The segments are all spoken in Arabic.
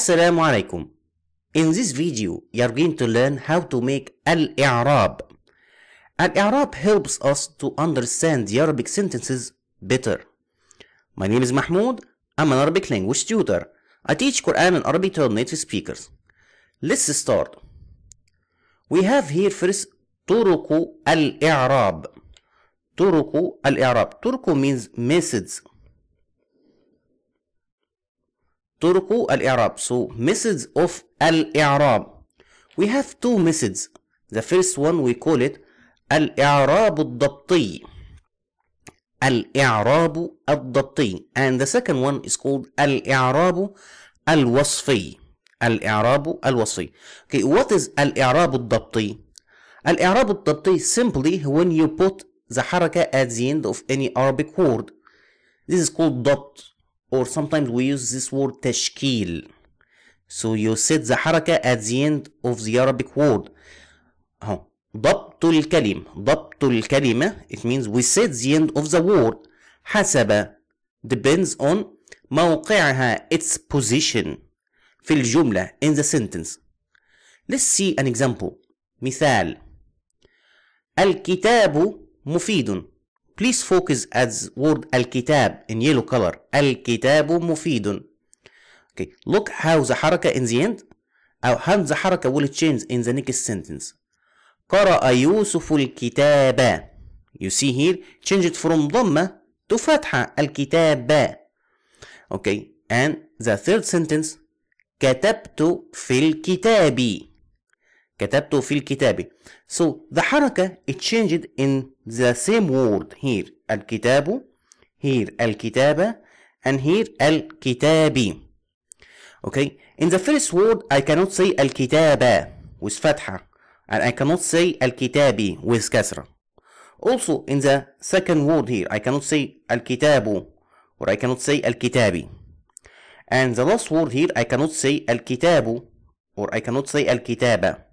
السلام عليكم In this video you're going to learn how to make الإعراب الإعراب helps us to understand the Arabic sentences better My name is Mahmoud I'm an Arabic language tutor I teach Quran and Arabic to native speakers Let's start We have here first طرق الإعراب طرق الإعراب طرق means methods طرق الإعراب so methods of الإعراب we have two methods the first one we call it الإعراب الضبطي الإعراب الضبطي and the second one is called الإعراب الوصفي الإعراب الوصفي okay what is الإعراب الضبطي الإعراب الضبطي simply when you put the حركة at the end of any Arabic word this is called ضبط or sometimes we use this word تشكيل so you set the حركة at the end of the Arabic word اهو ضبط الكلمة ضبط الكلمة it means we set the end of the word حسب depends on موقعها its position في الجملة in the sentence let's see an example مثال الكتاب مفيد Please focus at the word الكتاب in yellow color. الكتاب مفيد. Okay. Look how the حركة in the end أو how the حركة will change in the next sentence. قرأ يوسف الكتاب. You see here change it from ضمة to فتحة الكتاب. Okay. And the third sentence كتبت في الكتابي. كتبته في الكتابة so the حركة it changed in the same word here الكتاب here الكتابة and here الكتابي okay in the first word I cannot say الكتابة with فتحة and I cannot say الكتابي with كسرة also in the second word here I cannot say الكتاب or I cannot say الكتابي and the last word here I cannot say الكتاب or I cannot say الكتابة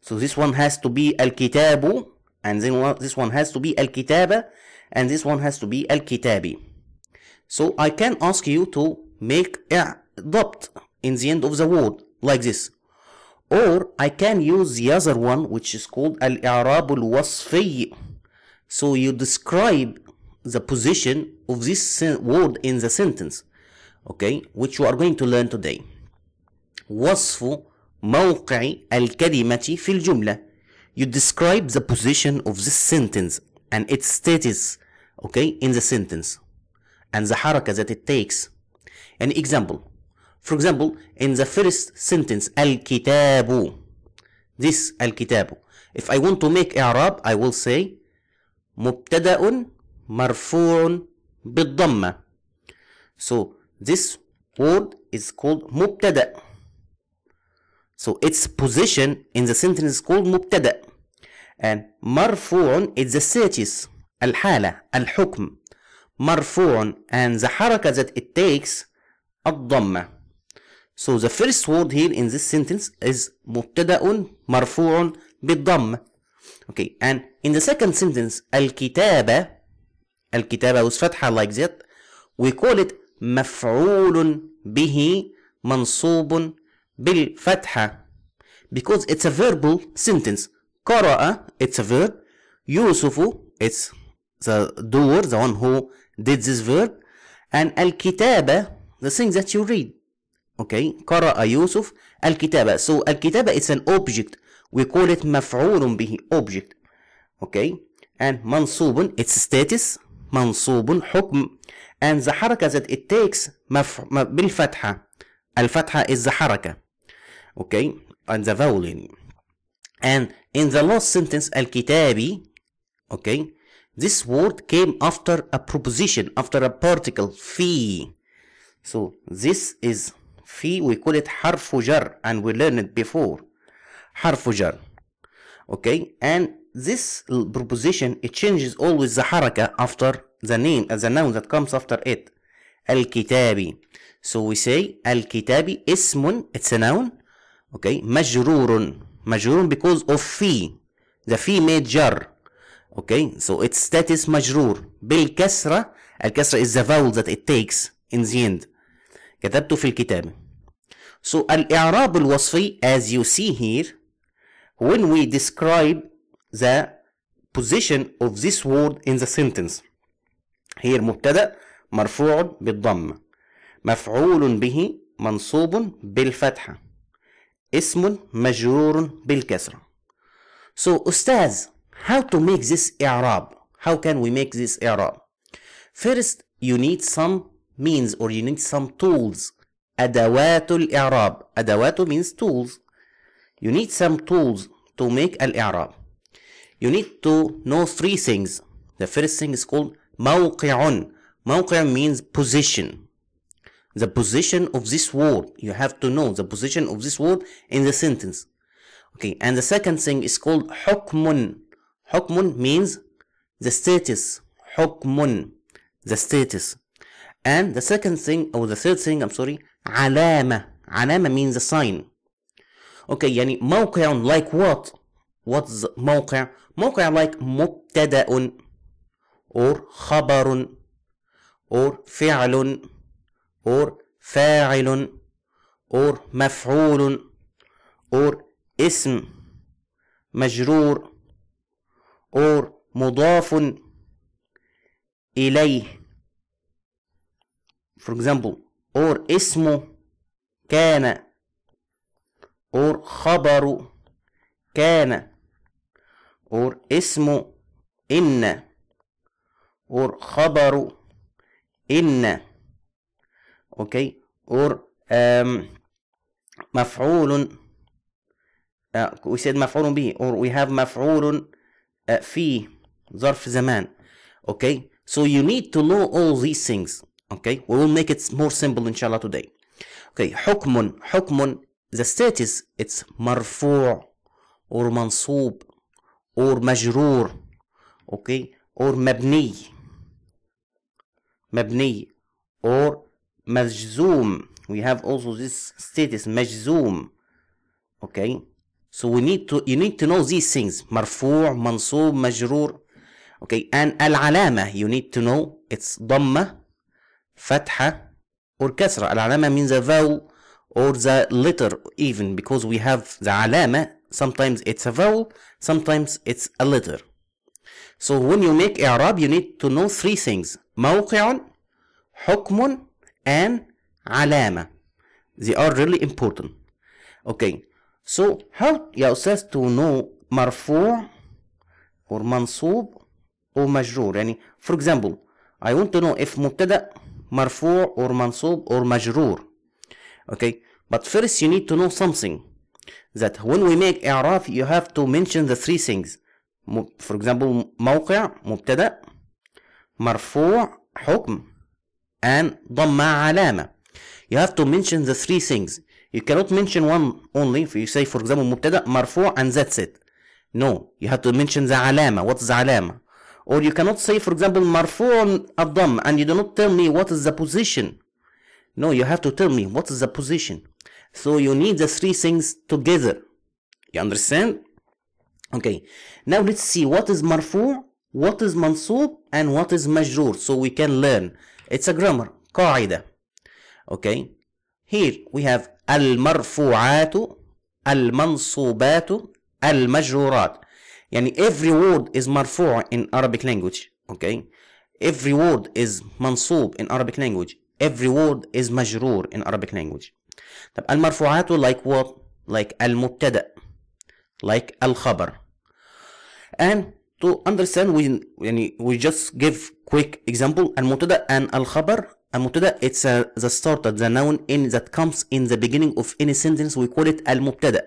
So this one has to be الكتاب and then this one has to be الكتابة and this one has to be الكتابي. So I can ask you to make ضبط in the end of the word like this. Or I can use the other one which is called الإعراب الوصفي. So you describe the position of this word in the sentence. Okay, which you are going to learn today. وصفه موقع الكلمة في الجملة you describe the position of this sentence and its status okay in the sentence and the حركة that it takes an example for example in the first sentence الكتاب this الكتاب if I want to make إعراب I will say مبتدأ مرفوع بالضمة so this word is called مبتدأ So its position in the sentence is called مبتدأ and مرفوع is the status الحالة الحكم مرفوع and the حركة that it takes الضمة So the first word here in this sentence is مبتدأ مرفوع بالضم. Okay, and in the second sentence الكتابة الكتابة was فتحة like that we call it مفعول به منصوب بالفتحة because it's a verbal sentence قرأ it's a verb يوسف it's the doer the one who did this verb and الكتابة the thing that you read okay قرأ يوسف الكتابة so الكتابة it's an object we call it مفعول به object okay and منصوب it's status منصوب حكم and the حركة that it takes مف... بالفتحة الفتحة is the حركة okay and the vowel in and in the last sentence al-kitabi okay this word came after a proposition after a particle fi so this is fi we call it harfu and we learned it before harfu okay and this proposition it changes always the haraka after the name as uh, the noun that comes after it al-kitabi so we say al-kitabi ismun it's a noun اوكي مجرور مجرور because of في the في made جر اوكي so its status مجرور بالكسرة الكسرة is the vowel that it takes in the end كتبته في الكتابة so الإعراب الوصفي as you see here when we describe the position of this word in the sentence here مبتدأ مرفوع بالضم مفعول به منصوب بالفتحة اسم مجرور بالكسرة So أستاذ how to make this إعراب How can we make this إعراب First you need some means or you need some tools أدوات الإعراب أدوات means tools You need some tools to make الإعراب You need to know three things The first thing is called موقع موقع means position the position of this word you have to know the position of this word in the sentence okay and the second thing is called حكم حكم means the status حكم the status and the second thing or the third thing I'm sorry علامة علامة means a sign okay يعني موقع like what what's موقع موقع like مبتدأ or خبر or فعل or فاعل or مفعول or اسم مجرور or مضاف إليه for example or اسم كان or خبر كان or اسم إن or خبر إن اوكي اور um, مفعول we said مفعول به or we have مفعول في ظرف زمان okay so you need to know all these things okay we will make it more simple inshallah today okay حكم حكم the status it's مرفوع or منصوب or مجرور okay or مبني مبني or مجزوم we have also this status مجزوم okay so we need to you need to know these things مرفوع منصوب مجرور okay and العلامة you need to know it's ضمة فتحة or كسرة العلامة means a vowel or the letter even because we have the علامة sometimes it's a vowel sometimes it's a letter so when you make إعراب you need to know three things موقع حكم an علامة they are really important okay so how يا أستاذ to know مرفوع or منصوب or مجرور يعني for example I want to know if مبتدأ مرفوع or منصوب or مجرور okay but first you need to know something that when we make إعراف you have to mention the three things for example موقع مبتدأ مرفوع حكم and ضمة علامة you have to mention the three things you cannot mention one only if you say for example مبتدأ مرفوع and that's it no you have to mention the علامة what's the علامة or you cannot say for example مرفوع الضم and you do not tell me what is the position no you have to tell me what is the position so you need the three things together you understand okay now let's see what is مرفوع what is mansub and what is majrur so we can learn it's a grammar. قاعدة. Okay. Here we have المرفوعات المنصوبات المجرورات. يعني every word is مرفوع in Arabic language. Okay. Every word is منصوب in Arabic language. Every word is مجرور in Arabic language. طب المرفوعات like what? Like المبتدأ. Like الخبر. And to understand we يعني we just give quick example المبتدا and الخبر المبتدا it's a, uh, the start, the noun in that comes in the beginning of any sentence we call it المبتدا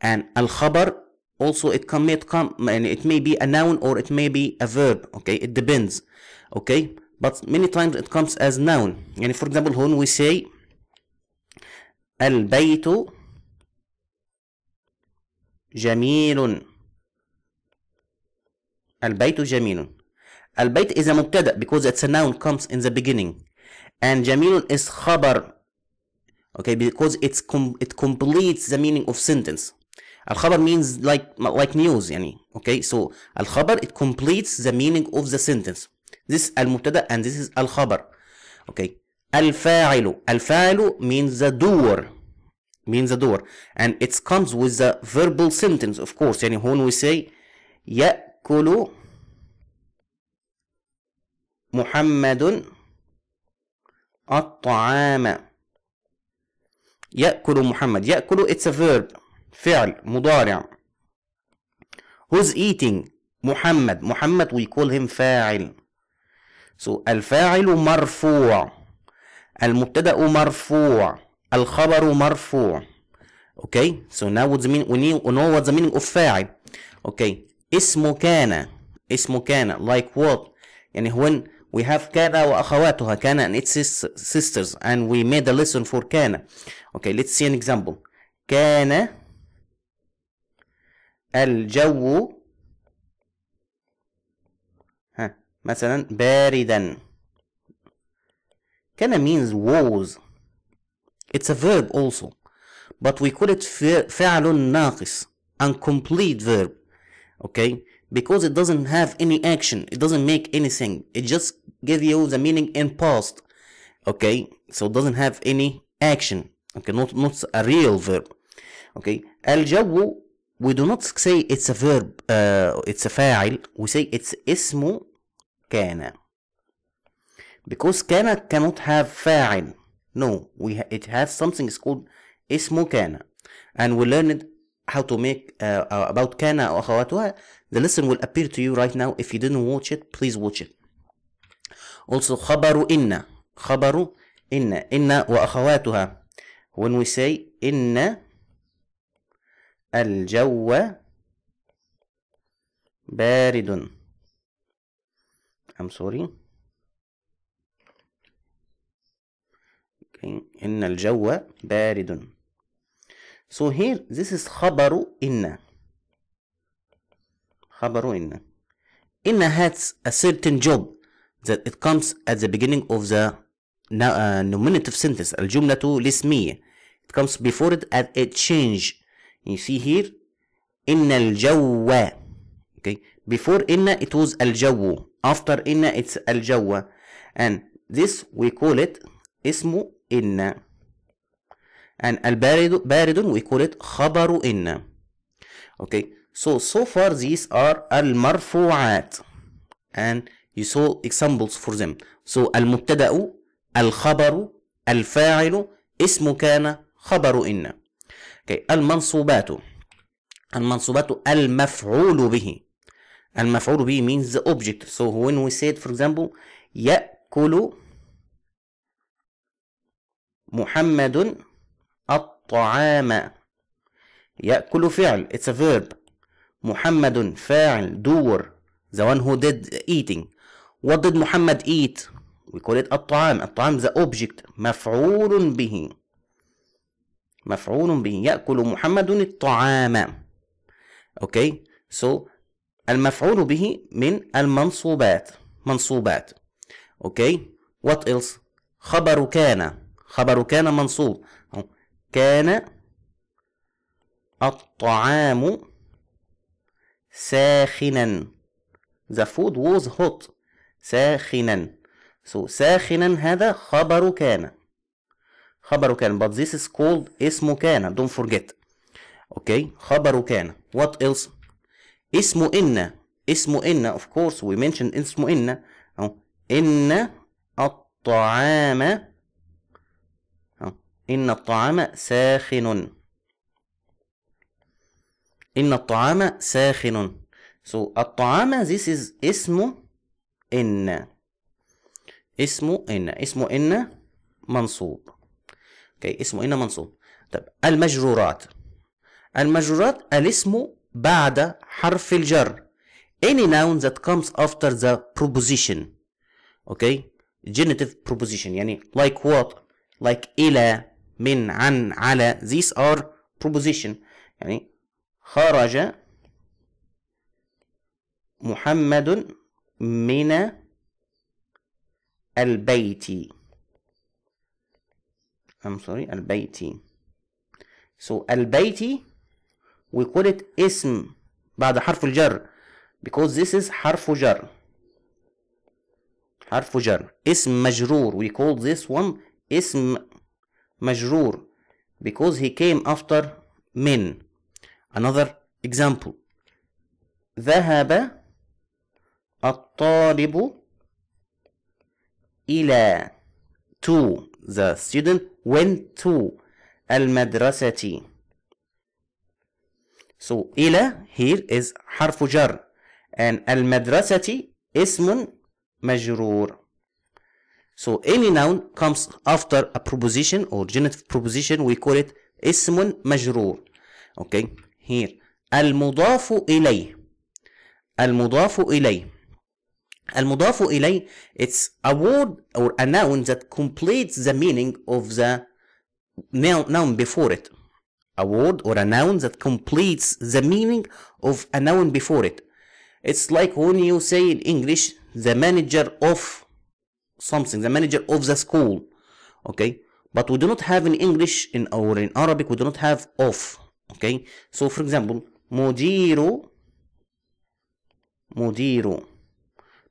and الخبر also it can may come and it may be a noun or it may be a verb okay it depends okay but many times it comes as noun يعني for example when we say البيت جميل البيت جميل البيت is a مبتدا because it's a noun comes in the beginning and جميل is خبر okay because it's com it completes the meaning of sentence الخبر means like like news يعني okay so الخبر it completes the meaning of the sentence this المبتدا and this is الخبر okay الفاعل الفاعل means the doer means the door and it comes with the verbal sentence of course يعني هون we say يأتي يأكل محمد الطعام يأكل محمد يأكل it's a verb فعل مضارع who's eating محمد محمد we call him فاعل so الفاعل مرفوع المبتدأ مرفوع الخبر مرفوع okay so now what's the meaning we know, we know what's the meaning of فاعل okay اسمه كان اسمه كان like what يعني when we have كان وأخواتها كان and its sisters and we made a lesson for كان okay let's see an example كان الجو ها مثلا باردا كان means was it's a verb also but we call it فعل ناقص incomplete verb okay because it doesn't have any action it doesn't make anything it just give you the meaning in past okay so it doesn't have any action okay not not a real verb okay الجو we do not say it's a verb uh, it's a fa'il. we say it's ismu kana. because kana cannot have fa'il. no we ha it has something is called ismu kana, and we learned how to make uh, about كانا أو أخواتها the lesson will appear to you right now if you didn't watch it please watch it also خبر إن خبر إن إن وأخواتها when we say إن الجو بارد I'm sorry إن الجو بارد So here this is خبر إن خبر إن إن has a certain job that it comes at the beginning of the uh, nominative sentence الجملة lismiya. it comes before it at a change you see here إن الجو okay before إن it was الجو after إن it's الجو and this we call it ismu إن and البارد بارد we call it خبر إن اوكي so سو far these are المرفوعات and you saw examples for them so المبتدأ الخبر الفاعل اسم كان خبر إن okay. المنصوبات المنصوبات المفعول به المفعول به means the object so when we said for example يأكل محمد الطعام يأكل فعل it's a verb محمد فاعل دور the one who did eating what did محمد eat we call it الطعام الطعام the object مفعول به مفعول به يأكل محمد الطعام okay so المفعول به من المنصوبات منصوبات okay what else خبر كان خبر كان منصوب كان الطعام ساخنا The food was hot ساخنا So ساخنا هذا خبر كان خبر كان but this is called اسم كان don't forget okay خبر كان what else اسم إن اسم إن of course we mentioned اسم إن إن الطعام إن الطعام ساخن إن الطعام ساخن So الطعام this is اسمه إن اسمه إن اسمه إن منصوب okay. اسمه إن منصوب طب المجرورات المجرورات الاسم بعد حرف الجر any noun that comes after the proposition okay genitive proposition يعني like what like إلى من عن على these are proposition يعني خرج محمد من البيت I'm sorry البيت so البيت we call it اسم بعد حرف الجر because this is حرف جر حرف جر اسم مجرور we call this one اسم مجرور because he came after من another example ذهب الطالب إلى to the student went to المدرسة so إلى here is حرف جر and المدرسة اسم مجرور So any noun comes after a proposition or genitive proposition we call it اسم مجرور. Okay, here المضاف إليه المضاف إليه المضاف إليه it's a word or a noun that completes the meaning of the noun before it. A word or a noun that completes the meaning of a noun before it. It's like when you say in English the manager of something, the manager of the school. Okay, but we do not have in English in our in Arabic we do not have of. Okay, so for example, مديرو مديرو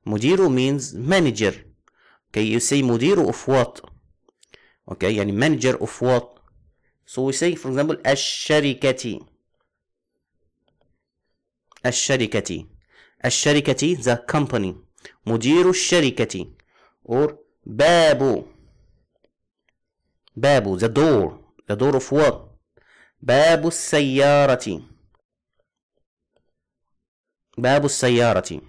مديرو means manager. Okay, you say مديرو of what? Okay, يعني manager of what? So we say for example الشركة الشركة الشركة the company مدير الشركة or babu babu the door the door of what babu السيارة babu السيارة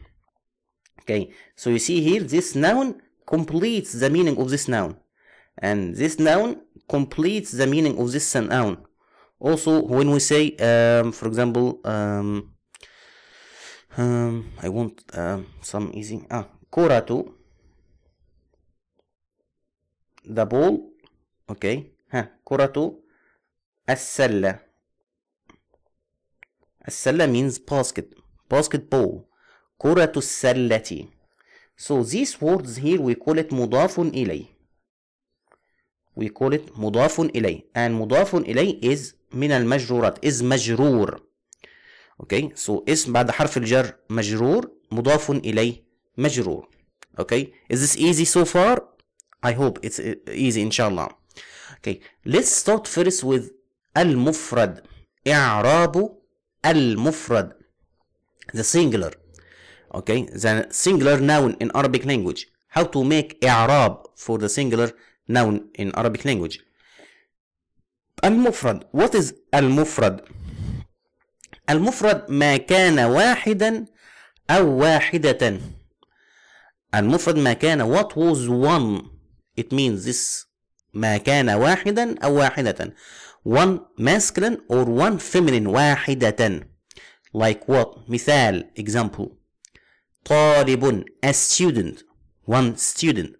okay so you see here this noun completes the meaning of this noun and this noun completes the meaning of this noun also when we say um, for example um, um, I want um, some easy ah كرة ذا بول اوكي ها كرة السلة السلة means basket basket ball كرة السلة so these words here we call it مضاف إلي we call it مضاف إلي and مضاف إلي is من المجرورات is مجرور اوكي okay. سو so, اسم بعد حرف الجر مجرور مضاف إليه مجرور اوكي okay. is this easy so far I hope it's easy إن شاء الله okay let's start first with المفرد إعراب المفرد the singular okay the singular noun in Arabic language how to make إعراب for the singular noun in Arabic language المفرد what is المفرد المفرد ما كان واحدا أو واحدة المفرد ما كان what was one It means this ما كان واحدا أو واحدة one masculine or one feminine واحدة like what مثال example طالب a student one student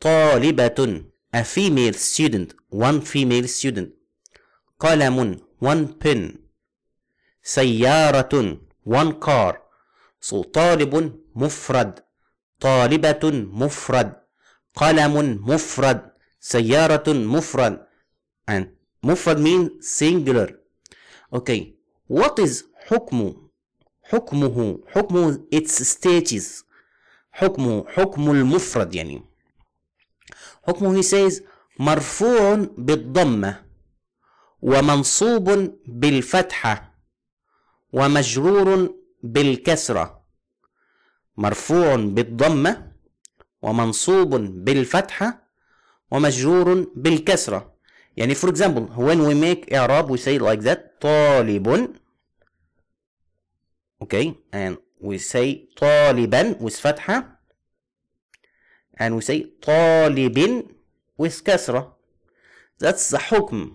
طالبة a female student one female student قلم one pen سيارة one car so طالب مفرد طالبة مفرد قلم مفرد سيارة مفرد and مفرد means singular okay what is حكمه حكمه حكمه its stages حكمه حكم المفرد يعني حكمه he says مرفوع بالضمة ومنصوب بالفتحة ومجرور بالكسرة مرفوع بالضمة ومنصوب بالفتحة ومجرور بالكسرة يعني for example when we make إعراب we say like that طالب okay and we say طالبا with فتحة and we say طالب with كسرة that's the حكم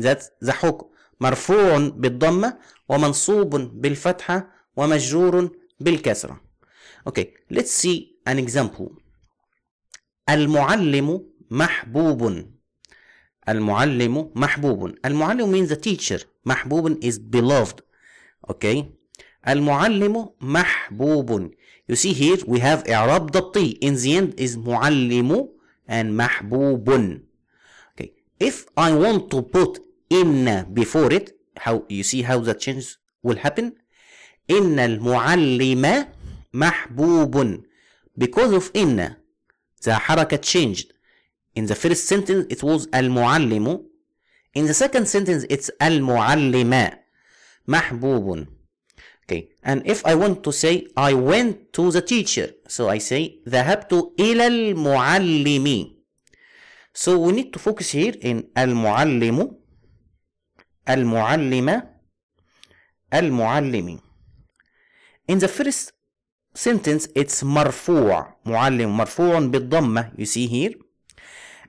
that's the حكم مرفوع بالضمة ومنصوب بالفتحة ومجرور بالكسرة okay let's see an example المعلم محبوب المعلم محبوب المعلم means the teacher محبوب is beloved okay المعلم محبوب you see here we have إعراب ضبطي in the end is معلم and محبوب okay if I want to put إن before it how you see how that change will happen إن المعلم محبوب because of إن The حركة changed. In the first sentence it was المعلم. In the second sentence it's المعلمة. محبوب. Okay, and if I want to say I went to the teacher, so I say ذهبت إلى المعلم. So we need to focus here in المعلم, المعلمة, المعلم. In the first sentence it's مرفوع معلم مرفوع بالضمة you see here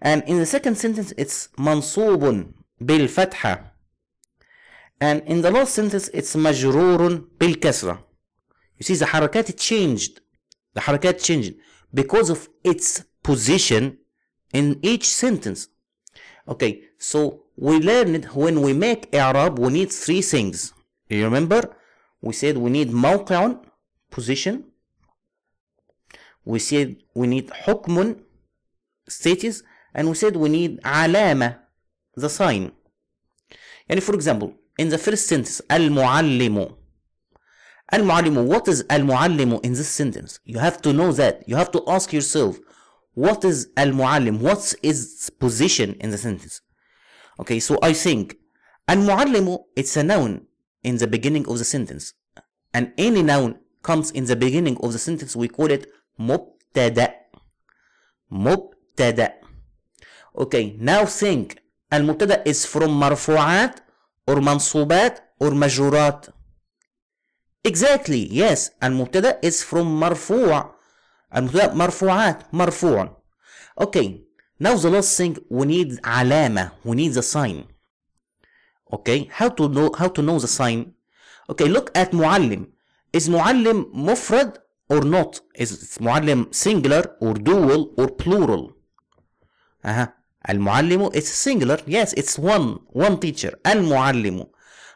and in the second sentence it's منصوب بالفتحة and in the last sentence it's مجرور بالكسرة you see the حركات changed the حركات changed because of its position in each sentence okay so we learned when we make Arab we need three things you remember we said we need موقع position we said we need حكم status and we said we need علامة the sign يعني for example in the first sentence المعلم المعلم what is المعلم in this sentence you have to know that you have to ask yourself what is المعلم what's its position in the sentence okay so I think المعلم it's a noun in the beginning of the sentence and any noun comes in the beginning of the sentence we call it مبتدأ مبتدأ اوكي ناو ثينك المبتدأ is from مرفوعات or منصوبات or مجرورات exactly yes المبتدأ is from مرفوع المبتدأ مرفوعات مرفوع اوكي now the last thing we need علامة we need the sign okay how to know how to know the sign okay look at معلم is معلم مفرد or not is معلم singular or dual or plural اها المعلم it's singular yes it's one one teacher المعلم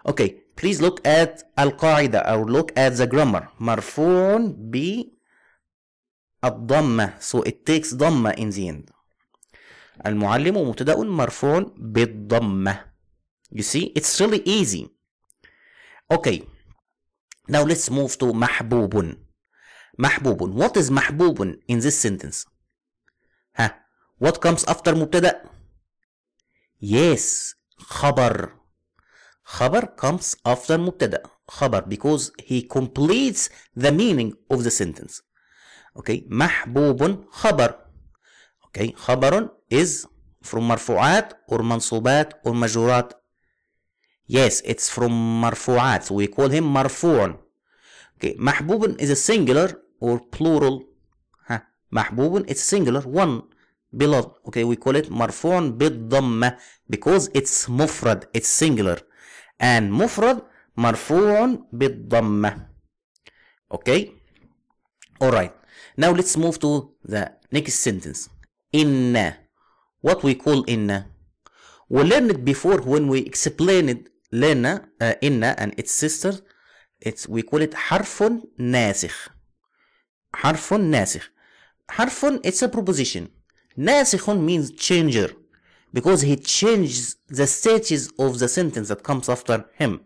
okay please look at القاعدة or look at the grammar مرفوع ب الضمة so it takes ضمة in the end المعلم مبتدأ مرفوع بالضمة you see it's really easy okay now let's move to محبوب محبوب what is محبوب in this sentence ها what comes after مبتدا yes خبر خبر comes after مبتدا خبر because he completes the meaning of the sentence okay محبوب خبر okay خبر is from مرفوعات or منصوبات or مجرورات yes it's from مرفوعات so we call him مرفوع okay محبوب is a singular or plural ها محبوب it's singular one بلاد. okay we call it مرفوع بالضمة because it's مفرد it's singular and مفرد مرفوع بالضمة okay alright now let's move to the next sentence إن what we call إن we learned it before when we explained لنا uh, إن and its sister it's we call it حرف ناسخ حرف ناسخ حرف it's a proposition ناسخ means changer because he changes the status of the sentence that comes after him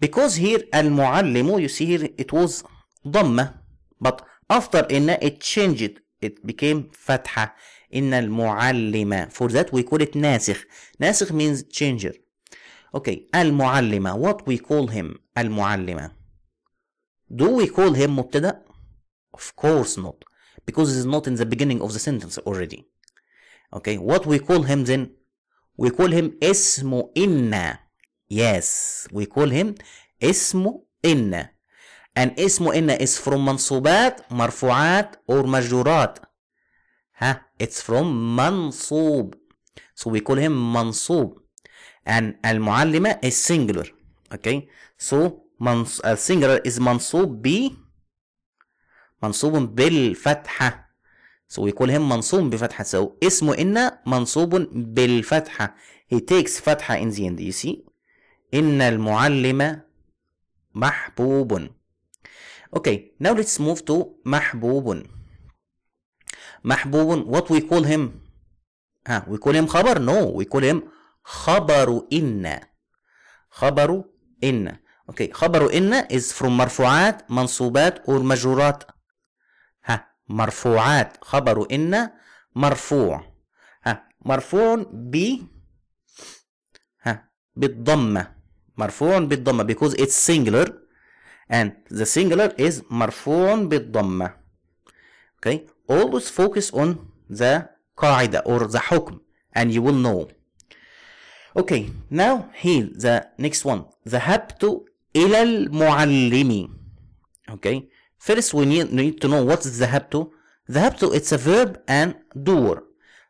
because here المعلم you see here it was ضمة but after إن it changed it became فتحة إن المعلمة for that we call it ناسخ ناسخ means changer okay المعلمة what we call him المعلمة do we call him مبتدأ Of course not. Because it's not in the beginning of the sentence already. Okay, what we call him then? We call him ismu inna. Yes, we call him ismu inna. And ismu inna is from mansubat, marfu'at, or majurat. Huh? it's from mansub. so we call him mansub. and al-mu'allima is singular okay so منص... uh, singular is mansub ب منصوب بالفتحة so we call him منصوب بفتحة so اسمه إن منصوب بالفتحة he takes فتحة in the end you see إن المعلم محبوب okay now let's move to محبوب محبوب what we call him ها we call him خبر no we call him خبر إن خبر إن اوكي okay. خبر إن is from مرفوعات منصوبات or مجرورات مرفوعات خبر إن مرفوع ها مرفوع ب ها بالضمة مرفوع بالضمة because it's singular and the singular is مرفوع بالضمة okay always focus on the قاعدة or the حكم and you will know okay now here the next one ذهبت إلى المعلم okay First we need, need to know what is ذهبت ذهبت it's a verb and doer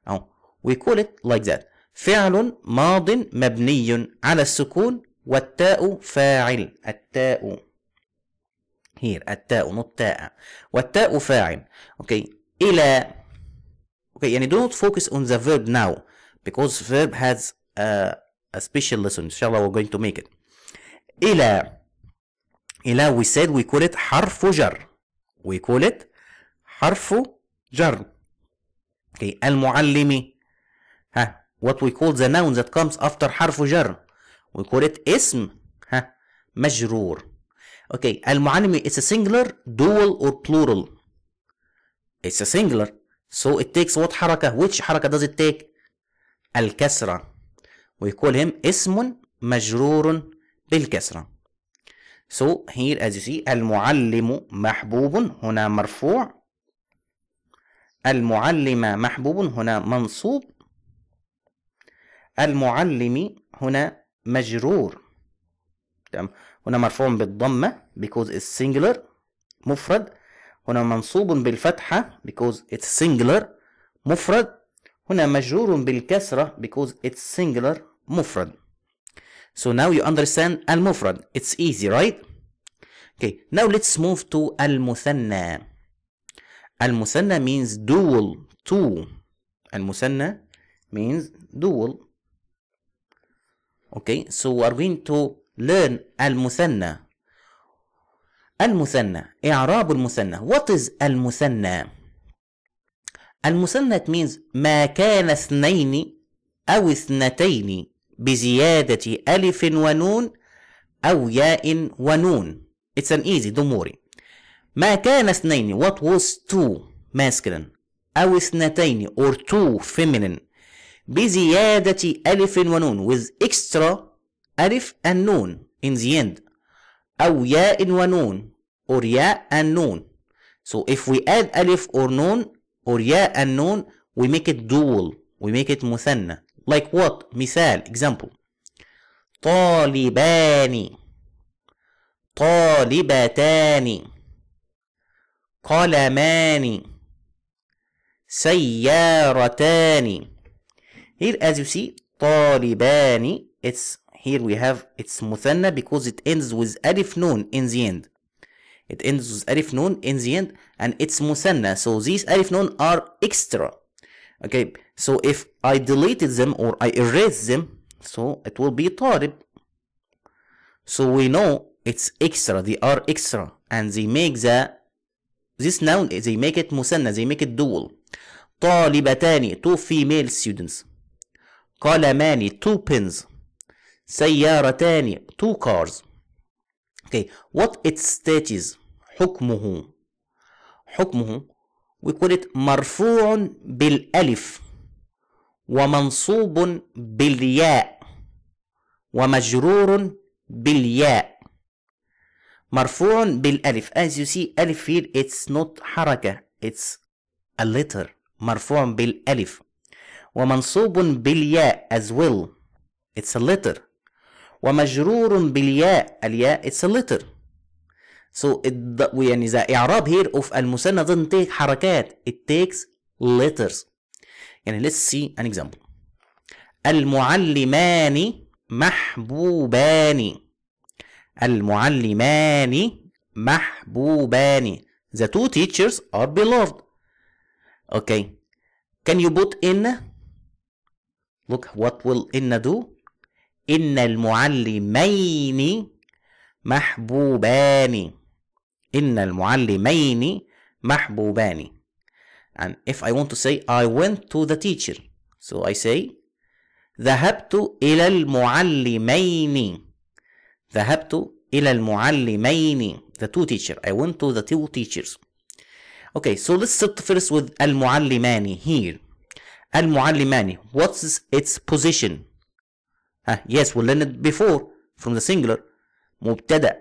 أو we call it like that فعل ماض مبني على السكون والتاء فاعل التاء here التاء نطاء والتاء فاعل okay إلى okay يعني do not focus on the verb now because verb has a, a special lesson inshallah we're going to make it إلى إلى we said we call it حرف جر we call it حرف جر okay. المعلمي. ها what we call the noun that comes after حرف جر we call it اسم ها مجرور okay. المعلمي is a singular dual or plural it's a singular so it takes what حركة which حركة does it take الكسرة we call him اسم مجرور بالكسرة So here as you see المعلم محبوب هنا مرفوع المعلم محبوب هنا منصوب المعلم هنا مجرور تمام هنا مرفوع بالضمة because it's singular مفرد هنا منصوب بالفتحة because it's singular مفرد هنا مجرور بالكسرة because it's singular مفرد So now you understand المفرد. It's easy, right? Okay, now let's move to المثنى. المثنى means dual, two. المثنى means dual. Okay, so we are going to learn المثنى. المثنى إعراب المثنى. What is المثنى? المثنى means ما كان اثنين أو اثنتين بزيادة ألف ونون أو ياء ونون It's an easy don't worry ما كان اثنين what was two masculine أو اثنتين or two feminine بزيادة ألف ونون with extra ألف and نون in the end أو ياء ونون or ياء and نون So if we add ألف or نون or ياء and نون we make it dual we make it مثنى Like what? مثال example طالبان طالبتان قلمان سيارتان Here as you see طالبان it's here we have it's مثنى because it ends with alif in the end it ends with alif in the end and it's مثنى so these alif are extra okay so if I deleted them or I erased them so it will be طالب so we know it's extra they are extra and they make the this noun they make it musanna. they make it dual طالبتان two female students قلمان two pens سيارتان two cars okay what its status حكمه حكمه ويكونت مرفوع بالألف ومنصوب بالياء ومجرور بالياء مرفوع بالألف as you see ألف here it's not حركة it's a letter مرفوع بالألف ومنصوب بالياء as well it's a letter ومجرور بالياء الياء it's a letter So يعني the إعراب here of المثنى doesn't take حركات it takes letters. يعني let's see an example. المعلمان محبوبان المعلمان محبوبان The two teachers are beloved. Okay. Can you put in? Look what will in do. إن المعلمين محبوبان إن المعلمين محبوبان and if I want to say I went to the teacher so I say ذهبت إلى المعلمين ذهبت إلى المعلمين the two teachers I went to the two teachers okay so let's start first with المعلمان here المعلمان what's its position uh, yes we learned it before from the singular مبتدأ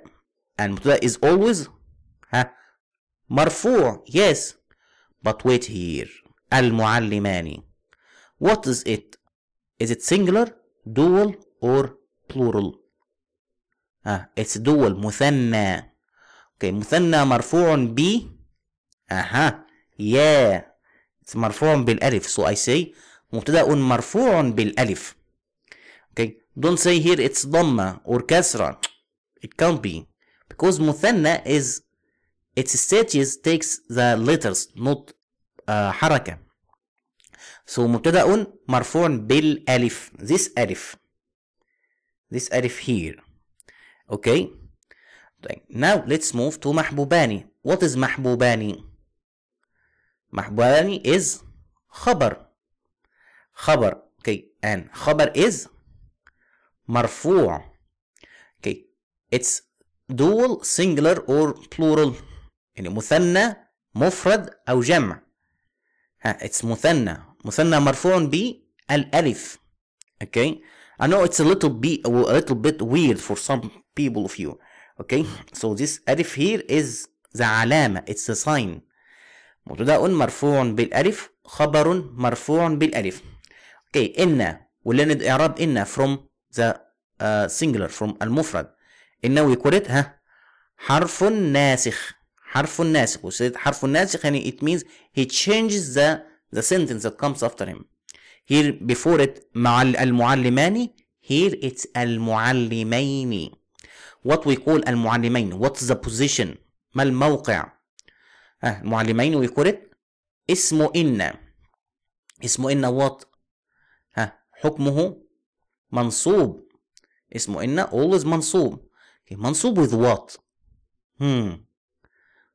and مبتدأ is always ها مرفوع yes but wait here المعلمان what is it is it singular dual or plural ها it's dual مثنى okay مثنى مرفوع ب اها يا it's مرفوع بالالف so I say مبتدا مرفوع بالالف okay. don't say here it's ضمه or كسره it can't be because مثنى is Its stages takes the letters not uh, حركة. So مبتدأ مرفوع بالألف. This ألف. This ألف here. Okay. Now let's move to محبوباني. What is محبوباني? محبوباني is خبر. خبر. Okay. And خبر is مرفوع. Okay. It's dual, singular or plural. يعني مثنى مفرد أو جمع ها it's مثنى مثنى مرفوع بالألف okay I know it's a little bit a little bit weird for some people of you okay so this ألف here is the علامة it's a sign مبتدأ مرفوع بالألف خبر مرفوع بالألف okay إن ولند إعراب إن from the uh, singular from المفرد إن we call it ها حرف ناسخ حرف الناسخ حرف الناسخ يعني it means he changes the the sentence that comes after him here before it مع المعلمان here it's المعلمين what we call المعلمين what's the position ما الموقع آه المعلمين we call it اسمه إن اسمه إن what ها آه حكمه منصوب اسمه إن always منصوب منصوب with what hmm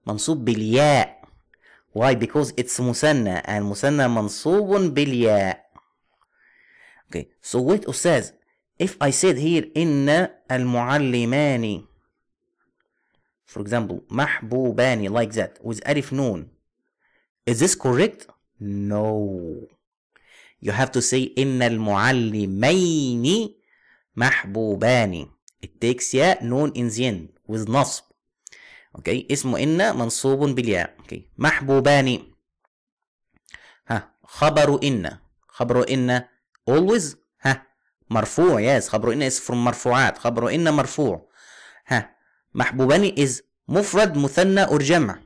منصوب بالياء why because it's مثنى and مثنى منصوب بالياء okay so wait أستاذ if I said here إن المعلمان for example محبوبان like that with ألف نون is this correct no you have to say إن المعلمين محبوبان it takes ياء نون in the end with نصب اوكي اسم ان منصوب بالياء اوكي محبوبان ها خبر ان خبر ان always ها مرفوع يس خبر ان is from مرفوعات خبر ان مرفوع ها محبوبان is مفرد مثنى او جمع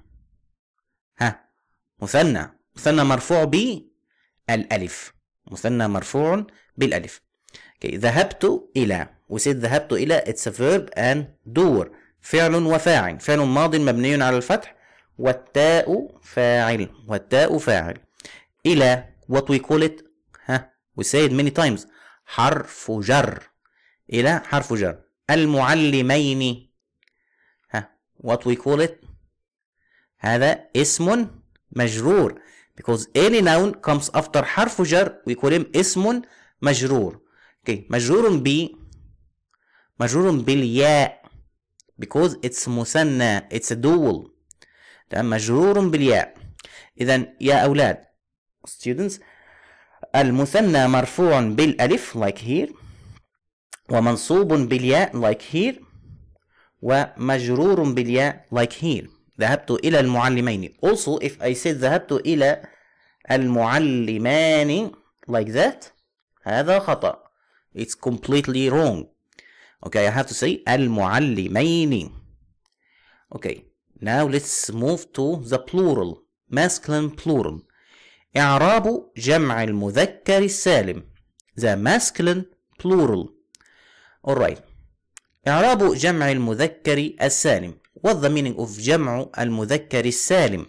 ها مثنى مثنى مرفوع ب الالف مثنى مرفوع بالالف اوكي ذهبت الى we said ذهبت الى it's a verb and door فعل وفاعل فعل ماض مبني على الفتح والتاء فاعل والتاء فاعل إلى what we call it ها we say it many times حرف جر إلى حرف جر المعلمين ها what we call it هذا اسم مجرور because any noun comes after حرف جر we call him اسم مجرور okay. مجرور ب مجرور بالياء because it's مثنى it's a dual تمام مجرور بالياء إذا يا أولاد students المثنى مرفوع بالألف like here ومنصوب بالياء like here ومجرور بالياء like here ذهبت إلى المعلمين also if I said ذهبت إلى المعلمان like that هذا خطأ it's completely wrong Okay, I have to say المعلمين. Okay, now let's move to the plural, masculine plural. إعراب جمع المذكر السالم. The masculine plural. Alright. إعراب جمع المذكر السالم. What's the meaning of جمع المذكر السالم?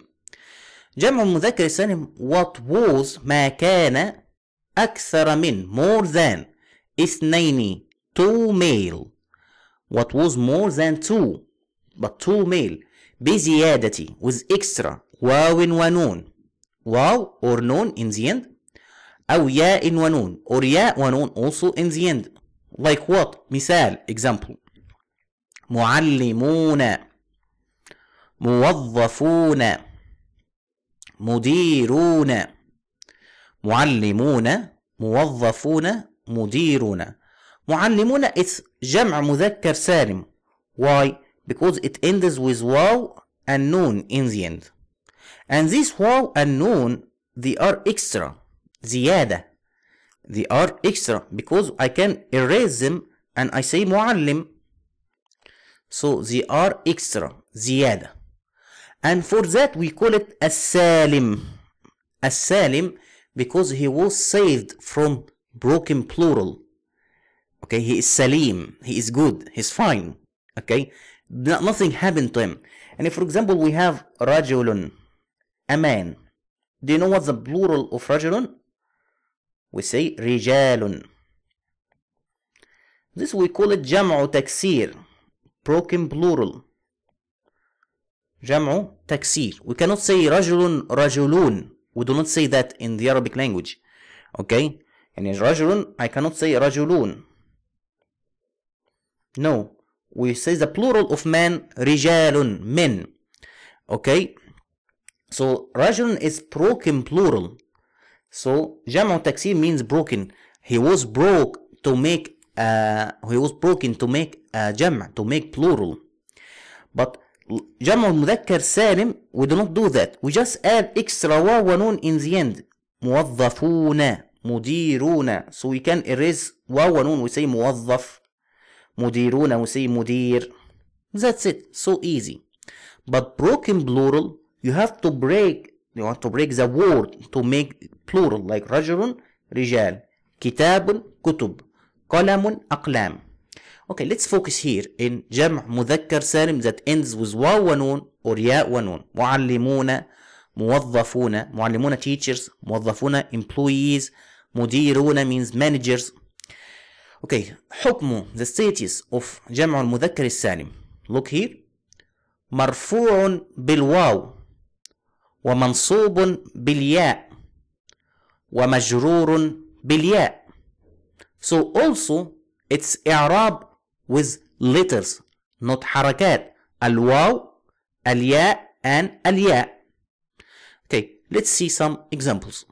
جمع المذكر السالم what was ما كان أكثر من more than اثنين two male what was more than two but two male بزيادة with extra واو ونون واو or نون in the end أو ياء ونون or ياء ونون also in the end like what مثال example معلمون موظفون مديرون معلمون موظفون مديرون معلمون it's جمع مذكر سالم why because it ends with واو and noon in the end and this واو and noon they are extra زيادة they are extra because I can erase them and I say معلم so they are extra زيادة and for that we call it السالم السالم because he was saved from broken plural Okay, he is salim, he is good, he's fine. Okay, nothing happened to him. And if, for example, we have rajulun, a man, do you know what's the plural of rajulun? We say rijalun. This we call it jam'u taksir, broken plural. Jam'u taksir. We cannot say rajulun rajulun. We do not say that in the Arabic language. Okay? And in rajulun, I cannot say rajulun. No. We say the plural of man رجال من. Okay. So رجل is broken plural. So جمع تكسير means broken. He was broke to make uh, he was broken to make uh, جمع to make plural. But جمع المذكر سالم we do not do that we just add extra واو ونون in the end موظفون مديرون so we can erase واو ونون we say موظف مديرون we say مدير that's it so easy but broken plural you have to break you want to break the word to make plural like رجل رجال كتاب كتب قلم أقلام Okay, let's focus here in جمع مذكر سالم that ends with واو ونون or ياء ونون معلمون موظفون معلمون teachers موظفون employees مديرون means managers اوكي حكم the status of جمع المذكر السالم look here مرفوع بالواو ومنصوب بالياء ومجرور بالياء so also it's إعراب with letters not حركات الواو الياء and الياء okay let's see some examples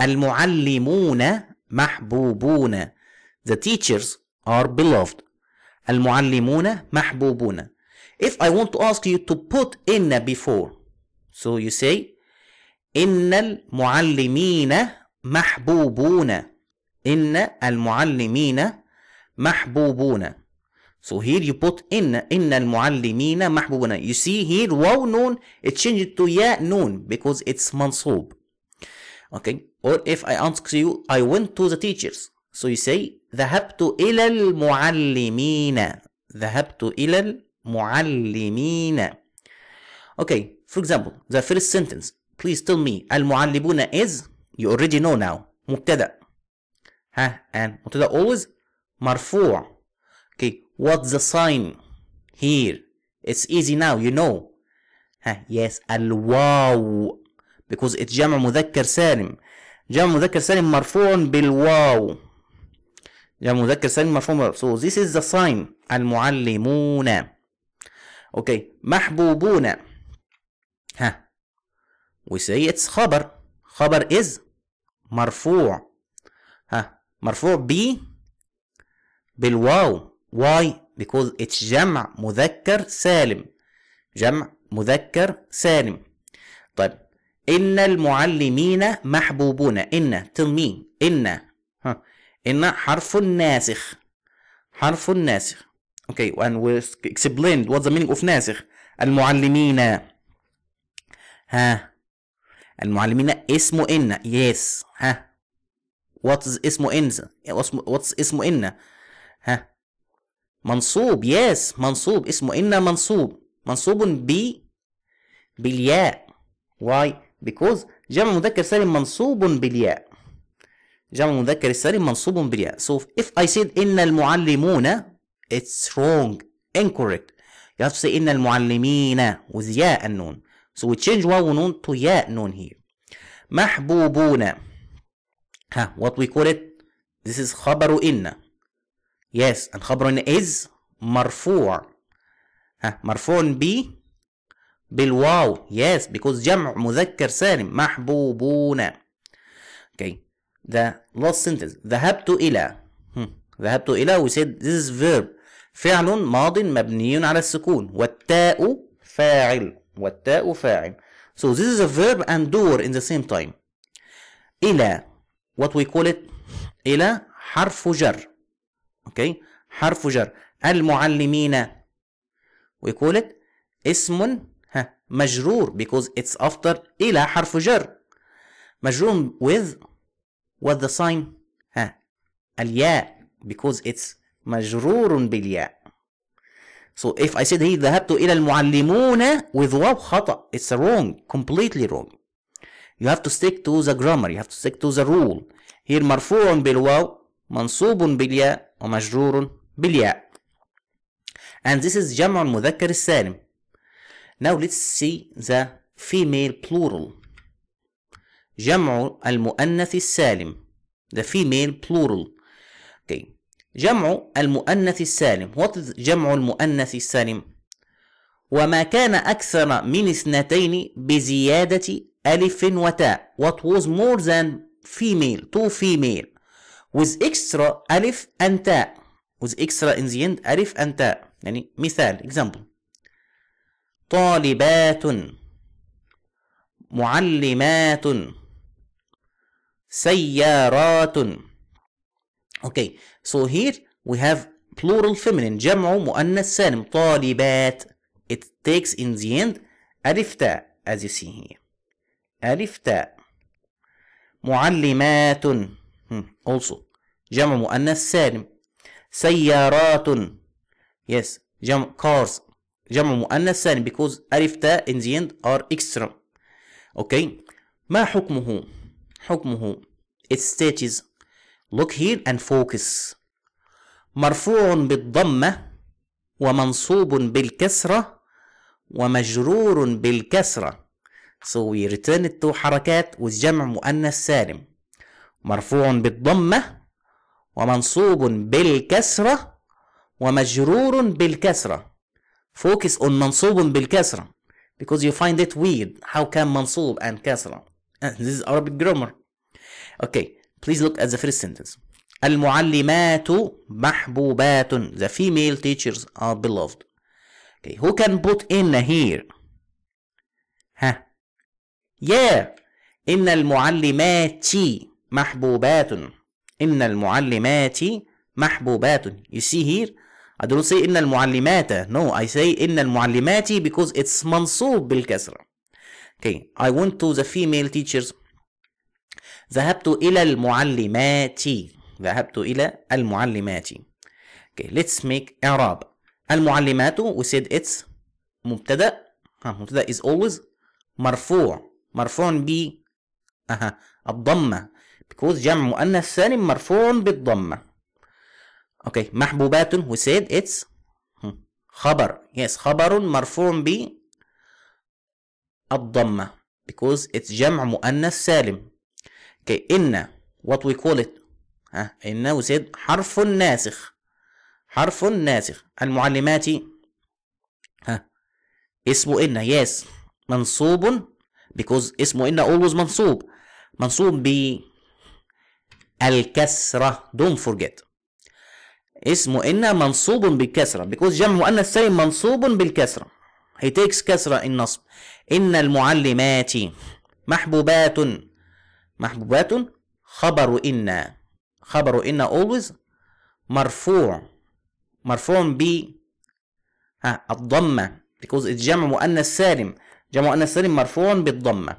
المعلمون محبوبون The teachers are beloved. المعلمون محبوبون. If I want to ask you to put in before, so you say إن المعلمين محبوبون. إن المعلمين محبوبون. So here you put إن إن المعلمين محبوبون. You see here واو نون it changed to يا نون because it's منصوب. Okay. Or if I ask you I went to the teachers. So you say ذهبت إلى المعلمين ذهبت إلى المعلمين Okay, for example, the first sentence Please tell me المعلمون is You already know now مبتدأ ها and مبتدأ always مرفوع Okay, what's the sign here? It's easy now, you know ها yes الواو because it's جمع مذكر سالم جمع مذكر سالم مرفوع بالواو يا مذكر سالم مفهوم مرفوع so this is the sign المعلمون اوكي محبوبون ها we say it's خبر خبر is مرفوع ها مرفوع ب بالواو why because it's جمع مذكر سالم جمع مذكر سالم طيب إن المعلمين محبوبون إن tell me إن ها ان حرف ناسخ حرف ناسخ اوكي okay. and explained what the meaning of ناسخ المعلمين ها المعلمين اسمه ان يس yes. ها وات اسمه ان وات اسمه ان ها منصوب يس yes. منصوب اسمه ان منصوب منصوب ب بالياء why because جمع مذكر سالم منصوب بالياء جمع مذكر السالم منصوب بالياء so if I said إن المعلمون it's wrong incorrect you have to say إن المعلمين with ياء النون so we change واو نون to ياء نون here محبوبون ها what we call it this is خبر إن yes and خبر إن is مرفوع ها مرفوع ب بالواو yes because جمع مذكر سالم محبوبون okay The last sentence ذهبت إلى ذهبت إلى we said this is verb فعل ماض مبني على السكون والتاء فاعل والتاء فاعل so this is a verb and door in the same time إلى what we call it إلى حرف جر okay حرف جر المعلمين we call it اسم مجرور because it's after إلى حرف جر مجرور with what the sign؟ ها الياء because it's مجرور بالياء So if I said he ذهبت إلى المعلمون with واو خطأ it's wrong completely wrong You have to stick to the grammar you have to stick to the rule Here مرفوع بالواو منصوب بالياء ومجرور بالياء And this is جمع المذكر السالم Now let's see the female plural جمع المؤنث السالم the female plural okay. جمع المؤنث السالم what is جمع المؤنث السالم وما كان أكثر من اثنتين بزيادة ألف وتاء what was more than female two female with extra ألف and تاء with extra in the end ألف and تاء يعني مثال example طالبات معلمات سيارات Okay, so here we have plural feminine جمع مؤنث سالم طالبات It takes in the end ألف تاء as you see here ألف تاء معلمات also جمع مؤنث سالم سيارات yes جمع cars جمع مؤنث سالم because ألف تاء in the end are extra okay ما حكمه حكمه It states Look here and focus مرفوع بالضمة ومنصوب بالكسرة ومجرور بالكسرة So we return it to حركات والجمع مؤنث سالم مرفوع بالضمة ومنصوب بالكسرة ومجرور بالكسرة Focus on منصوب بالكسرة because you find it weird how can منصوب and كسرة this is Arabic grammar okay please look at the first sentence المعلمات محبوبات the female teachers are beloved okay who can put in here ها yeah إن المعلمات محبوبات إن المعلمات محبوبات you see here I don't say إن المعلمات no I say إن المعلمات because it's منصوب بالكسرة Okay, I went to the female teachers. ذهبت إلى المعلمات. ذهبت إلى المعلمات. Okay, let's make إعراب. المعلمات we said it's مبتدأ. ها مبتدأ is always مرفوع. مرفوع ب أها الضمة. Because جمع مؤنث سالم مرفوع بالضمة. Okay, محبوبات we said it's خبر. Yes, خبر مرفوع ب الضمة because it's جمع مؤنث سالم okay إن what we call it ها إن وزيد حرف ناسخ حرف ناسخ المعلمات ها اسمه إن yes منصوب because اسمه إن always منصوب منصوب ب الكسرة don't forget اسمه إن منصوب بالكسرة because جمع مؤنث سالم منصوب بالكسرة هي تيكس كسرة النصب إن المعلمات محبوبات محبوبات خبر إن خبر إن always مرفوع مرفوع ب ها الضمة because it's جمع مؤنث سالم جمع مؤنث سالم مرفوع بالضمة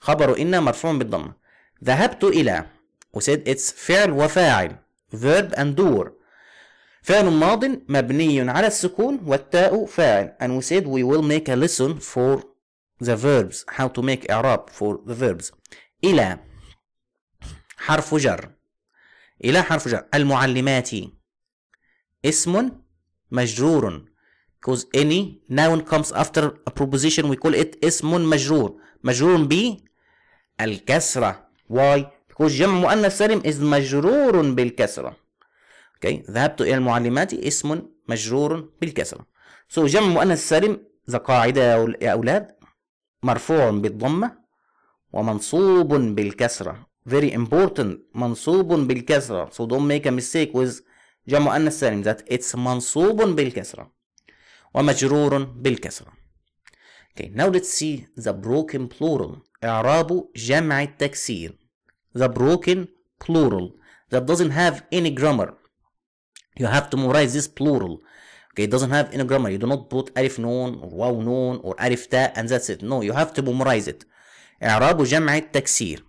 خبر إن مرفوع بالضمة ذهبت إلى وسيد it's فعل وفاعل verb and doer فعل ماض مبني على السكون والتاء فاعل and we said we will make a lesson for the verbs how to make إعراب for the verbs إلى حرف جر إلى حرف جر المعلمات اسم مجرور because any noun comes after a proposition we call it اسم مجرور مجرور ب الكسرة why because جمع مؤنث سالم is مجرور بالكسرة اوكي ذهبت الى المعلمات اسم مجرور بالكسره سو جمع مؤنث سالم ذا قاعده يا اولاد مرفوع بالضمه ومنصوب بالكسره very important منصوب بالكسره so don't make a mistake with جمع مؤنث سالم that it's منصوب بالكسره ومجرور بالكسره okay now let's see the broken plural اعراب جمع التكسير the broken plural that doesn't have any grammar You have to memorize this plural. Okay, it doesn't have any grammar. You do not put alif noon or waw noon or alif ta and that's it. No, you have to memorize it. إعراب جمع التكسير.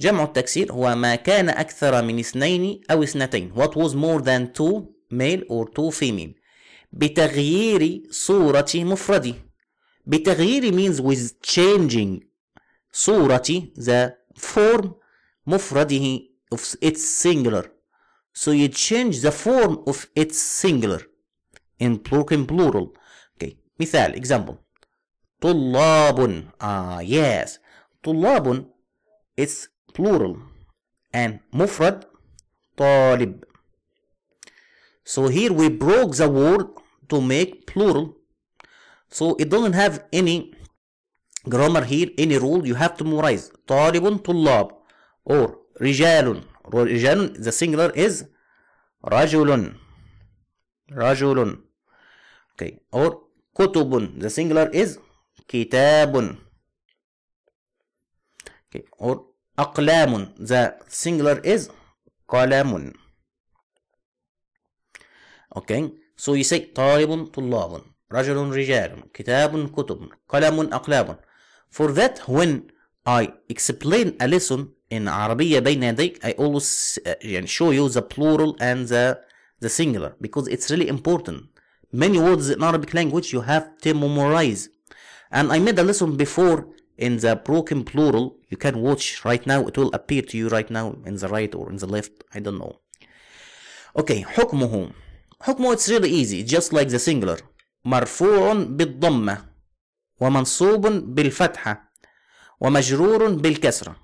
جمع التكسير هو ما كان أكثر من اثنين أو اثنتين. What was more than two male or two female. بتغيير صورة مفردي. بتغيير means with changing صورة the form مفرده of its singular So you change the form of its singular in plural. Okay. مثال example. طلاب. Ah yes. طلاب it's plural and مفرد طالب. So here we broke the word to make plural. So it doesn't have any grammar here, any rule. You have to memorize طالب طلاب or رجال رجال the singular is رجل رجل okay or كتب the singular is كتاب okay or أقلام the singular is قلم okay so you say طالب طلاب رجل رجال كتاب كتب قلم أقلام for that when I explain a lesson in Arabia بين يديك I always uh, يعني show you the plural and the the singular because it's really important many words in Arabic language you have to memorize and I made a lesson before in the broken plural you can watch right now it will appear to you right now in the right or in the left I don't know okay حكمه حكمه it's really easy just like the singular مرفوع بالضمة ومنصوب بالفتحة ومجرور بالكسرة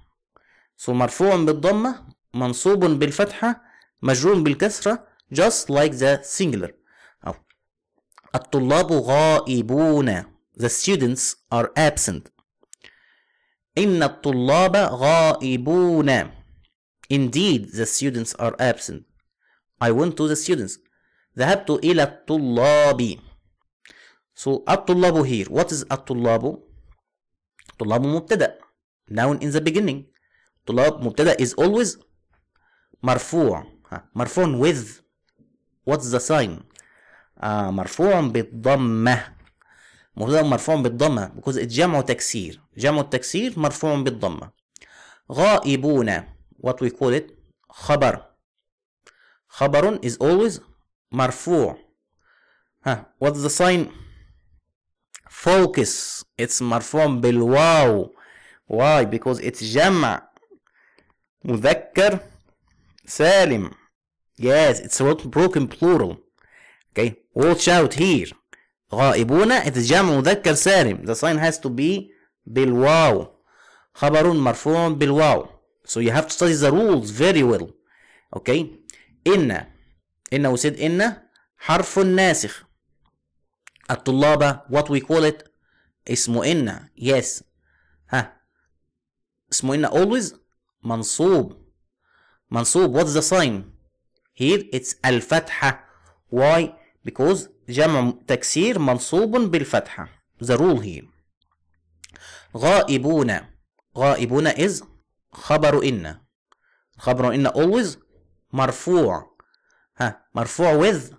سو مرفوع بالضمة منصوب بالفتحة مجرور بالكسرة just like the singular أو الطلاب غائبون the students are absent إن الطلاب غائبون Indeed the students are absent I went to the students ذهبت إلى الطلاب So الطلاب here What is الطلاب؟ الطلاب مبتدأ Noun in the beginning طلاب مبتدا is always مرفوع مرفوع with what's the sign آه، مرفوع بالضمه مبتدا مرفوع بالضمه because it's جمع تكسير جمع التكسير مرفوع بالضمه غائبون what we call it خبر خبر is always مرفوع ها what's the sign focus it's مرفوع بالواو why because it's جمع مذكر سالم yes it's a broken plural okay watch out here غائبون it's جمع مذكر سالم the sign has to be بالواو خبر مرفوع بالواو so you have to study the rules very well okay إن إن we said إن حرف ناسخ الطلاب what we call it اسمه إن yes ها اسمه إن always منصوب منصوب what's the sign here it's الفتحة why because جمع تكسير منصوب بالفتحة the rule here غائبون غائبون is خبر إن خبر إن always مرفوع ها مرفوع with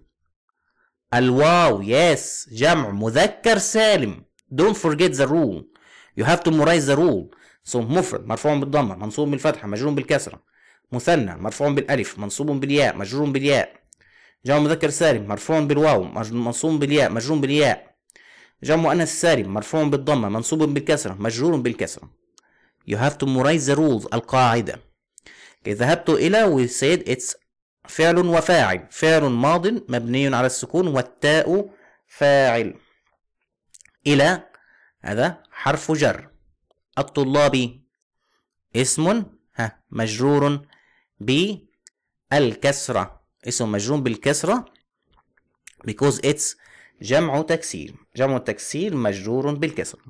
الواو yes جمع مذكر سالم don't forget the rule you have to memorize the rule اسم مفرد مرفوع بالضمه منصوب بالفتحه مجرور بالكسره مثنى مرفوع بالالف منصوب بالياء مجرور بالياء جمع مذكر سالم مرفوع بالواو منصوب بالياء مجرور بالياء جمع مؤنث سالم مرفوع بالضمه منصوب بالكسره مجرور بالكسره you have to memorize the rules القاعده ذهبت الى we said it's فعل وفاعل فعل ماض مبني على السكون والتاء فاعل الى هذا حرف جر الطلاب اسم ها مجرور بالكسرة اسم مجرور بالكسرة because it's جمع تكسير جمع تكسير مجرور بالكسرة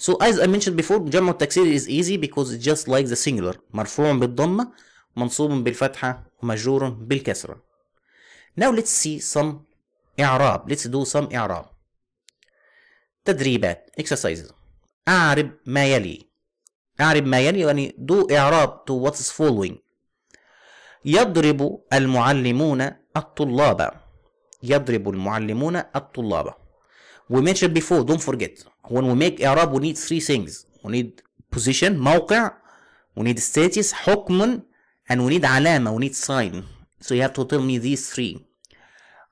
So as I mentioned before جمع التكسير is easy because it's just like the singular مرفوع بالضمة منصوب بالفتحة ومجرور بالكسرة Now let's see some إعراب Let's do some إعراب تدريبات exercises أعرب ما يلي أعرب ما يلي يعني do إعراب to what is following يضرب المعلمون الطلاب يضرب المعلمون الطلاب we mentioned before don't forget when we make إعراب we need three things we need position موقع we need status حكم and we need علامة we need sign so you have to tell me these three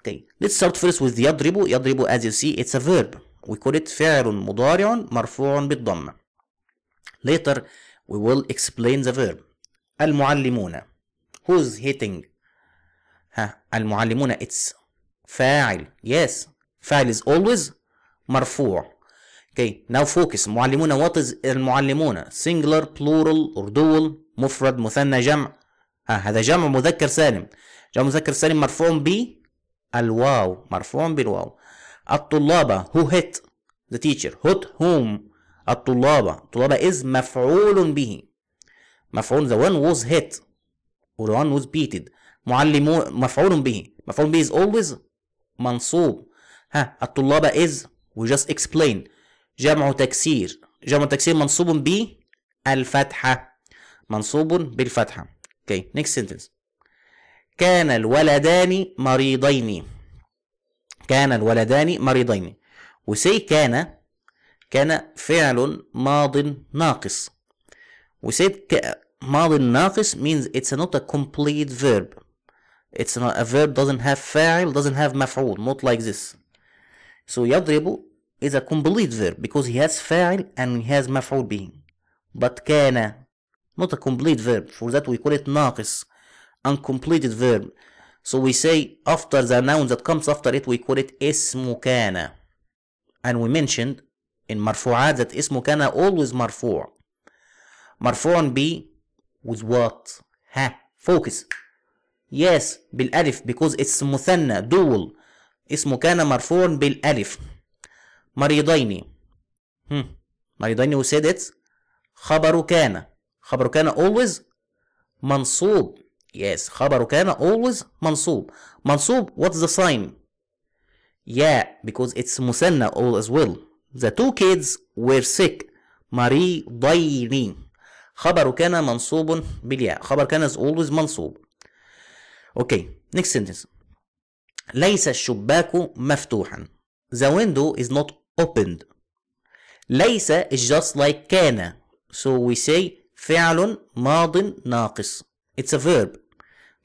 okay let's start first with يضرب يضرب as you see it's a verb وكلت فعل مضارع مرفوع بالضمة later we will explain the verb المعلمون who's hitting ها المعلمون it's فاعل yes فاعل is always مرفوع okay now focus معلمون what is المعلمون singular plural or dual مفرد مثنى جمع ها هذا جمع مذكر سالم جمع مذكر سالم مرفوع ب الواو مرفوع بالواو الطلاب who hit the teacher hit whom الطلاب الطلاب is مفعول به مفعول the one was hit or the one was beaten معلمون مفعول به مفعول به is always منصوب ها الطلاب is we just explain جمع تكسير جمع تكسير منصوب ب الفتحة منصوب بالفتحة okay next sentence كان الولدان مريضين كان الولدان مريضين وسي كان كان فعل ماض ناقص وسيد ماض ناقص means it's not a complete verb it's not a verb doesn't have فاعل doesn't have مفعول not like this so يضرب is a complete verb because he has فاعل and he has مفعول به but كان not a complete verb for that we call it ناقص uncompleted verb So we say after the noun that comes after it, we call it اسم كان. And we mentioned in مرفوعات that اسم كان always مرفوع. مرفوع ب with what? ها focus. Yes بالألف because it's مثنى dual. اسمه كان مرفوع بالألف. مريضين. Hmm. مريضين we said it. خبر كان. خبر كان always منصوب Yes خبره كان always منصوب منصوب what's the sign yeah because it's مثنى all as well the two kids were sick مريضين خبره كان منصوب بالياء خبر كان is always منصوب Okay next sentence ليس الشباك مفتوحا the window is not opened ليس is just like كان so we say فعل ماض ناقص It's a verb.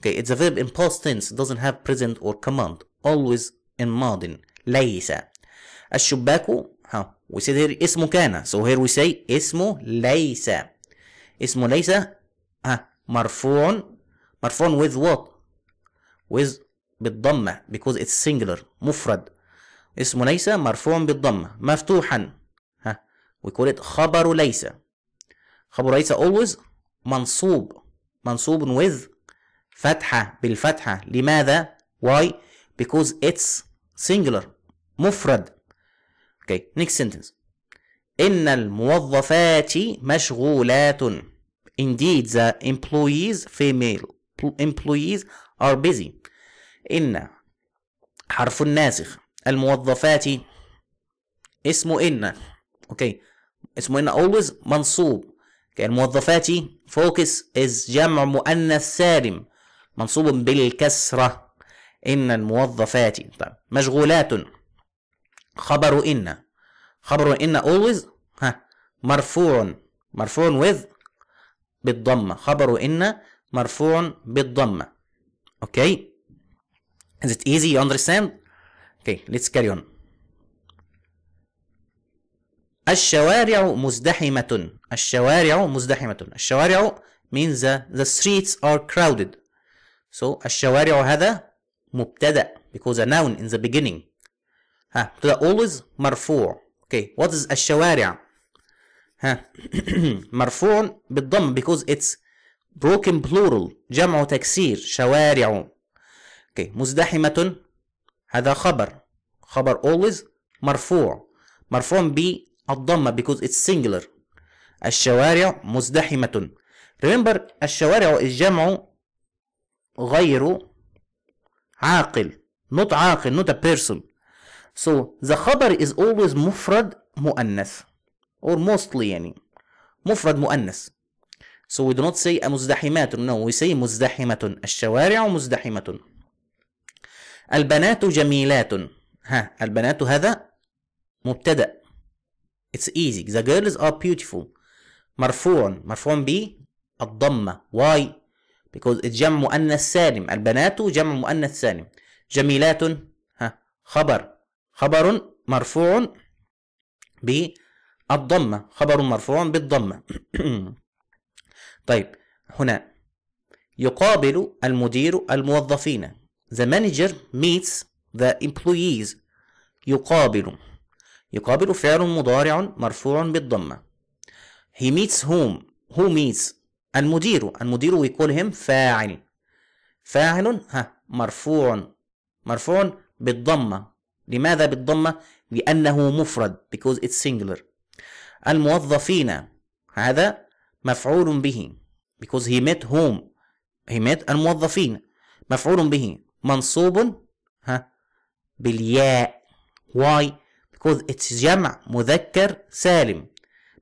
Okay, it's a verb in past tense, it doesn't have present or command. Always in modern ليس. الشباك ها we said here اسمه كان. So here we say اسمه ليس. اسمه ليس ها مرفوع مرفوع with what? with بالضمة because it's singular مفرد. اسمه ليس مرفوع بالضمة مفتوحا ها we call it خبر ليس. خبر ليس always منصوب منصوب with فتحة بالفتحة لماذا why because it's singular مفرد okay next sentence إن الموظفات مشغولات indeed the employees female employees are busy إن حرف الناسخ الموظفات اسم إن اوكي okay. اسمه إن always منصوب كان موظفاتي فوكس إز جمع مؤنث سالم منصوب بالكسرة إن الموظفات طيب مشغولات خبر إن خبر إن always ها مرفوع مرفوع with بالضمة خبر إن مرفوع بالضمة أوكي okay. Is it easy you understand? Okay let's carry on الشوارع مزدحمة الشوارع مزدحمة الشوارع means the, streets are crowded so الشوارع هذا مبتدأ because a noun in the beginning ها مبتدأ always مرفوع okay what is الشوارع ها مرفوع بالضم because it's broken plural جمع تكسير شوارع okay مزدحمة هذا خبر خبر always مرفوع مرفوع ب الضمة because it's singular الشوارع مزدحمة remember الشوارع الجمع غير عاقل not عاقل not a person so the خبر is always مفرد مؤنث or mostly يعني مفرد مؤنث so we do not say مزدحمات no we say مزدحمة الشوارع مزدحمة البنات جميلات ها البنات هذا مبتدأ It's easy. The girls are beautiful. مرفوع مرفوع ب الضمه Why? Because it's جمع مؤنث سالم البنات جمع مؤنث سالم جميلات ها خبر خبر مرفوع ب الضمة. خبر مرفوع بالضمه طيب هنا يقابل المدير الموظفين the manager meets the employees يقابل يقابل فعل مضارع مرفوع بالضمة he meets whom who meets المدير المدير we call him فاعل فاعل ها مرفوع مرفوع بالضمة لماذا بالضمة؟ لأنه مفرد because it's singular الموظفين هذا مفعول به because he met whom he met الموظفين مفعول به منصوب ها بالياء why because it's جمع مذكر سالم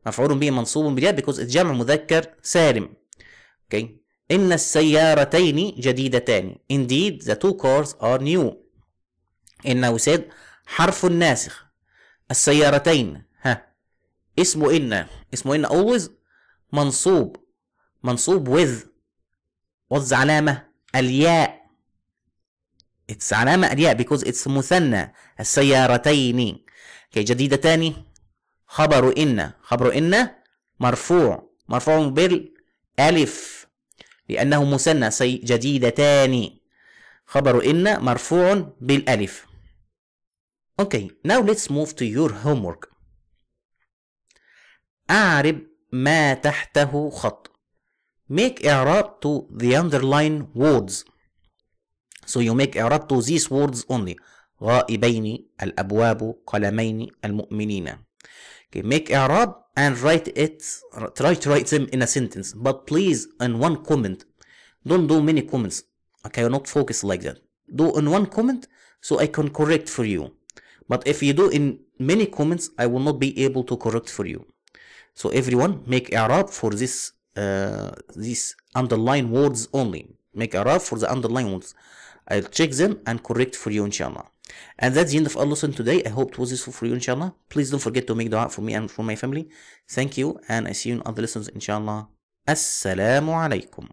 مفعول به منصوب بالياء because it's جمع مذكر سالم okay إن السيارتين جديدتان indeed the two cars are new ان وساد حرف ناسخ السيارتين ها اسمه إن اسمه إن always منصوب منصوب with what's علامة الياء it's علامة الياء because it's مثنى السيارتين كي جديدة تاني خبر إن خبر إن مرفوع مرفوع بالألف لأنه مثنى سي جديدة تاني خبر إن مرفوع بالألف Okay, now let's move to your homework. أعرب ما تحته خط. Make إعراب to the underlined words. So you make إعراب to these words only. غائبين الأبواب قلمين المؤمنين Okay, make إعراب and write it, try to write them in a sentence. But please, in one comment, don't do many comments. I cannot focus like that. Do in one comment so I can correct for you. But if you do in many comments, I will not be able to correct for you. So everyone make إعراب for this uh, these underline words only. Make إعراب for the underline words. I'll check them and correct for you inshallah. And that's the end of our lesson today. I hope it was useful for you, inshallah. Please don't forget to make dua for me and for my family. Thank you, and I see you in other lessons, inshallah. Assalamu alaikum.